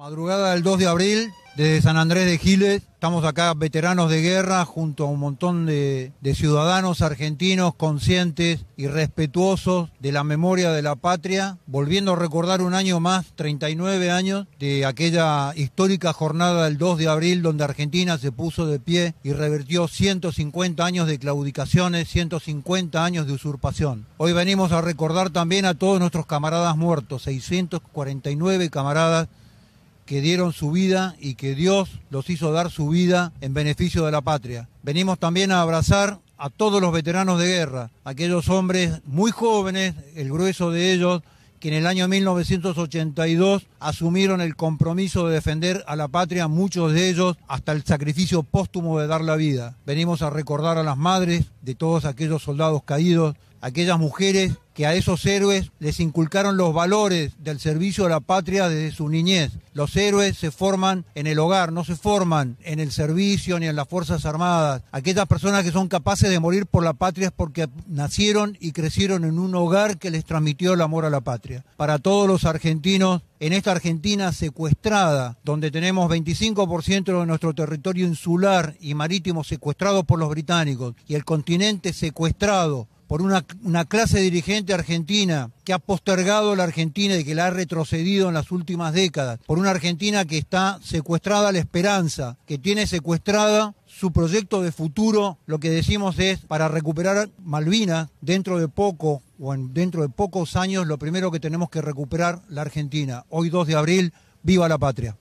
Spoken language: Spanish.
Madrugada del 2 de abril, desde San Andrés de Giles, estamos acá veteranos de guerra junto a un montón de, ciudadanos argentinos conscientes y respetuosos de la memoria de la patria, volviendo a recordar un año más, 39 años, de aquella histórica jornada del 2 de abril donde Argentina se puso de pie y revertió 150 años de claudicaciones, 150 años de usurpación. Hoy venimos a recordar también a todos nuestros camaradas muertos, 649 camaradas que dieron su vida y que Dios los hizo dar su vida en beneficio de la patria. Venimos también a abrazar a todos los veteranos de guerra, aquellos hombres muy jóvenes, el grueso de ellos, que en el año 1982 asumieron el compromiso de defender a la patria, muchos de ellos hasta el sacrificio póstumo de dar la vida. Venimos a recordar a las madres de todos aquellos soldados caídos, aquellas mujeres que a esos héroes les inculcaron los valores del servicio a la patria desde su niñez. Los héroes se forman en el hogar, no se forman en el servicio ni en las Fuerzas Armadas. Aquellas personas que son capaces de morir por la patria es porque nacieron y crecieron en un hogar que les transmitió el amor a la patria. Para todos los argentinos, en esta Argentina secuestrada, donde tenemos 25% de nuestro territorio insular y marítimo secuestrado por los británicos y el continente secuestrado por una, clase dirigente argentina que ha postergado la Argentina y que la ha retrocedido en las últimas décadas, por una Argentina que está secuestrada a la esperanza, que tiene secuestrada su proyecto de futuro, lo que decimos es para recuperar Malvinas dentro de poco o en, dentro de pocos años, lo primero que tenemos que recuperar la Argentina. Hoy 2 de abril, viva la patria.